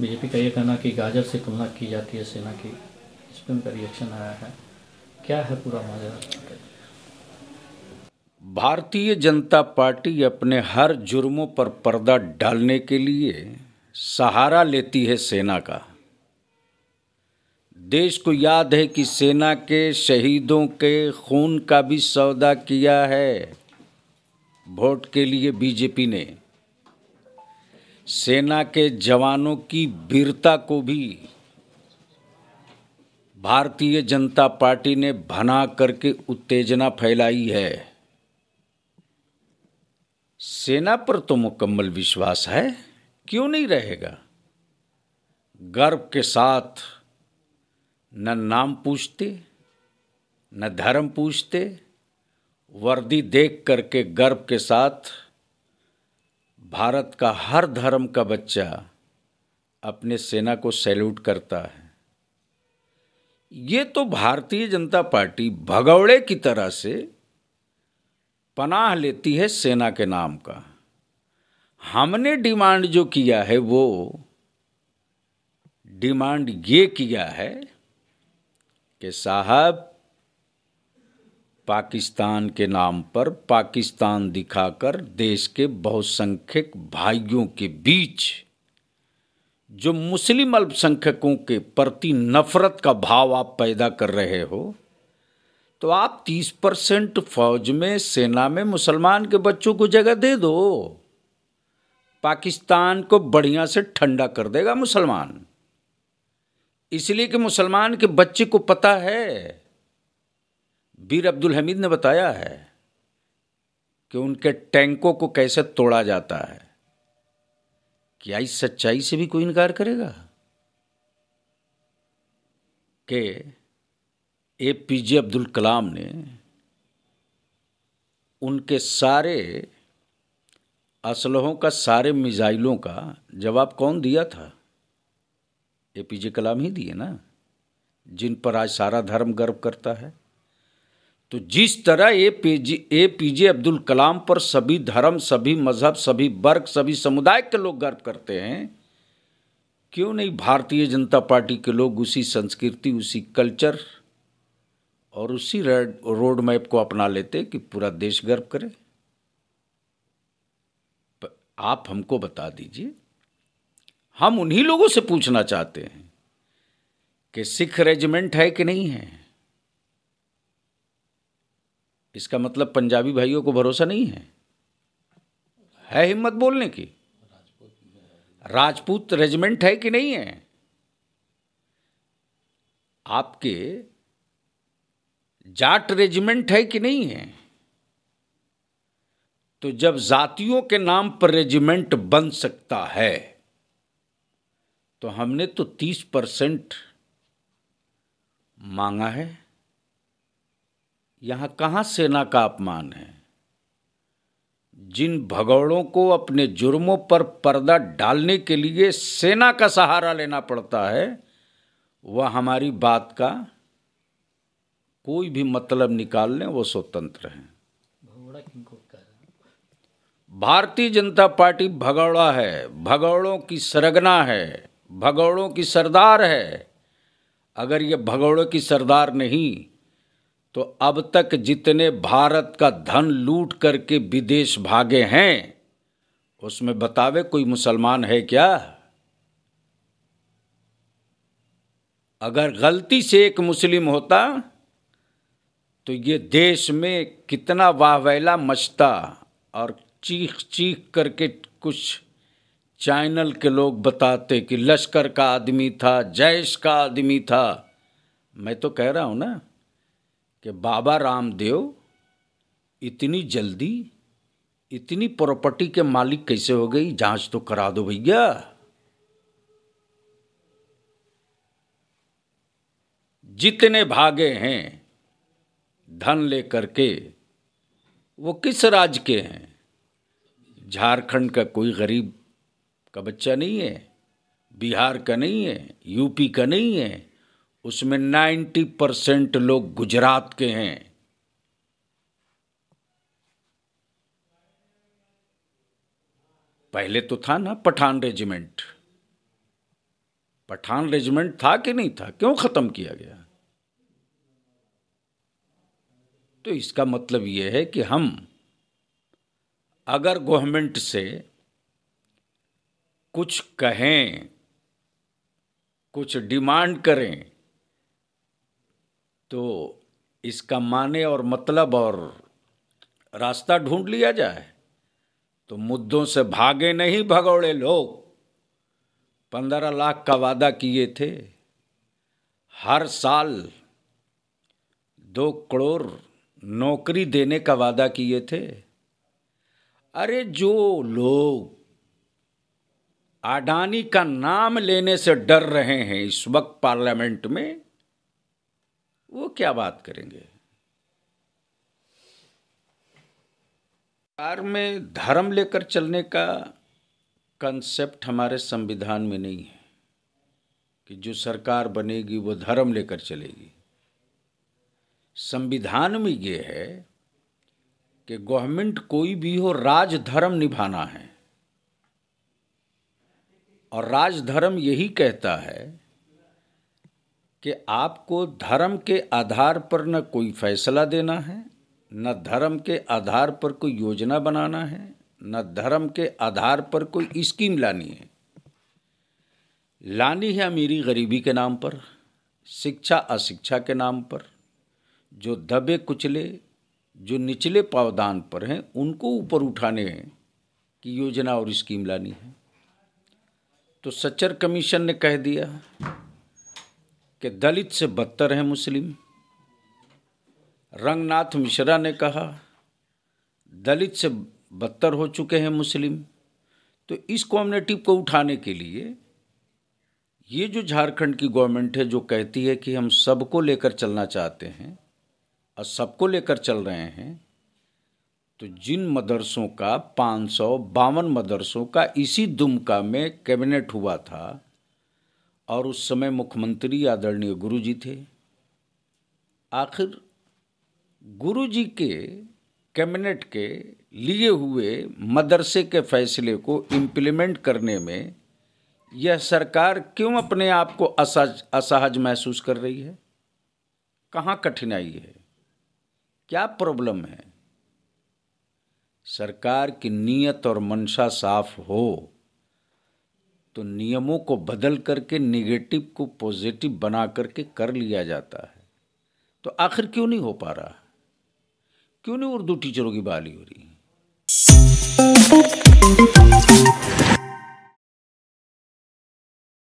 BJP का ये कहना कि गाजर से तुलना की जाती है सेना की इस पर उनका रिएक्शन आया है क्या है पूरा माजरा भारतीय जनता पार्टी अपने हर जुर्मों पर पर्दा डालने के लिए सहारा लेती है सेना का देश को याद है कि सेना के शहीदों के खून का भी सौदा किया है वोट के लिए बीजेपी ने सेना के जवानों की वीरता को भी भारतीय जनता पार्टी ने भना करके उत्तेजना फैलाई है सेना पर तो मुकम्मल विश्वास है क्यों नहीं रहेगा गर्व के साथ न नाम पूछते न धर्म पूछते वर्दी देख करके गर्व के साथ भारत का हर धर्म का बच्चा अपने सेना को सैल्यूट करता है ये तो भारतीय जनता पार्टी भगौड़े की तरह से पनाह लेती है सेना के नाम का हमने डिमांड जो किया है वो डिमांड ये किया है कि साहब पाकिस्तान के नाम पर पाकिस्तान दिखाकर देश के बहुसंख्यक भाइयों के बीच जो मुस्लिम अल्पसंख्यकों के प्रति नफरत का भाव आप पैदा कर रहे हो तो आप 30 परसेंट फौज में सेना में मुसलमान के बच्चों को जगह दे दो पाकिस्तान को बढ़िया से ठंडा कर देगा मुसलमान इसलिए कि मुसलमान के बच्चे को पता है बीर अब्दुल हमीद ने बताया है कि उनके टैंकों को कैसे तोड़ा जाता है क्या इस सच्चाई से भी कोई इनकार करेगा कि ए पी जे अब्दुल कलाम ने उनके सारे असलहों का सारे मिज़ाइलों का जवाब कौन दिया था ए पी जे कलाम ही दिए ना जिन पर आज सारा धर्म गर्व करता है तो जिस तरह A P G A P J Abdul Kalam पर सभी धर्म सभी मजहब सभी वर्ग सभी समुदाय के लोग गर्व करते हैं क्यों नहीं भारतीय जनता पार्टी के लोग उसी संस्कृति उसी कल्चर और उसी रेड रोड मैप को अपना लेते कि पूरा देश गर्व करे आप हमको बता दीजिए हम उन्हीं लोगों से पूछना चाहते हैं कि सिख रेजिमेंट है कि नहीं है इसका मतलब पंजाबी भाइयों को भरोसा नहीं है है हिम्मत बोलने की राजपूत रेजिमेंट है कि नहीं है आपके जाट रेजिमेंट है कि नहीं है तो जब जातियों के नाम पर रेजिमेंट बन सकता है तो हमने तो तीस परसेंट मांगा है यहाँ कहाँ सेना का अपमान है जिन भगौड़ों को अपने जुर्मों पर पर्दा डालने के लिए सेना का सहारा लेना पड़ता है वह हमारी बात का कोई भी मतलब निकाल लें वो स्वतंत्र हैं भारतीय जनता पार्टी भगौड़ा है भगौड़ों की सरगना है भगौड़ों की सरदार है अगर ये भगौड़ों की सरदार नहीं तो अब तक जितने भारत का धन लूट करके विदेश भागे हैं उसमें बतावे कोई मुसलमान है क्या अगर गलती से एक मुस्लिम होता तो ये देश में कितना वाहवैला मचता और चीख चीख करके कुछ चैनल के लोग बताते कि लश्कर का आदमी था जैश का आदमी था मैं तो कह रहा हूँ ना कि बाबा रामदेव इतनी जल्दी इतनी प्रॉपर्टी के मालिक कैसे हो गई जांच तो करा दो भैया जितने भागे हैं धन लेकर के वो किस राज्य के हैं झारखंड का कोई गरीब का बच्चा नहीं है बिहार का नहीं है यूपी का नहीं है उसमें नाइन्टी परसेंट लोग गुजरात के हैं पहले तो था ना पठान रेजिमेंट पठान रेजिमेंट था कि नहीं था क्यों खत्म किया गया तो इसका मतलब यह है कि हम अगर गवर्नमेंट से कुछ कहें कुछ डिमांड करें तो इसका माने और मतलब और रास्ता ढूंढ लिया जाए तो मुद्दों से भागे नहीं भगौड़े लोग पंद्रह लाख का वादा किए थे हर साल दो करोड़ नौकरी देने का वादा किए थे अरे जो लोग अडानी का नाम लेने से डर रहे हैं इस वक्त पार्लियामेंट में वो क्या बात करेंगे कार में धर्म लेकर चलने का कंसेप्ट हमारे संविधान में नहीं है कि जो सरकार बनेगी वो धर्म लेकर चलेगी संविधान में ये है कि गवर्नमेंट कोई भी हो राज धर्म निभाना है और राजधर्म यही कहता है कि आपको धर्म के आधार पर न कोई फैसला देना है न धर्म के आधार पर कोई योजना बनाना है न धर्म के आधार पर कोई स्कीम लानी है लानी है अमीरी गरीबी के नाम पर शिक्षा अशिक्षा के नाम पर जो दबे कुचले जो निचले पावदान पर हैं उनको ऊपर उठाने की योजना और स्कीम लानी है तो सच्चर कमीशन ने कह दिया कि दलित से बदतर हैं मुस्लिम रंगनाथ मिश्रा ने कहा दलित से बदतर हो चुके हैं मुस्लिम तो इस कॉम्युनिटी को उठाने के लिए ये जो झारखंड की गवर्नमेंट है जो कहती है कि हम सबको लेकर चलना चाहते हैं और सबको लेकर चल रहे हैं तो जिन मदरसों का पाँच सौ बावन मदरसों का इसी दुमका में कैबिनेट हुआ था और उस समय मुख्यमंत्री आदरणीय गुरु जी थे आखिर गुरु जी के कैबिनेट के लिए हुए मदरसे के फैसले को इम्प्लीमेंट करने में यह सरकार क्यों अपने आप को असहज असहज महसूस कर रही है कहाँ कठिनाई है क्या प्रॉब्लम है सरकार की नीयत और मंशा साफ हो तो नियमों को बदल करके निगेटिव को पॉजिटिव बना करके कर लिया जाता है तो आखिर क्यों नहीं हो पा रहा क्यों नहीं उर्दू टीचरों की बहाली हो रही है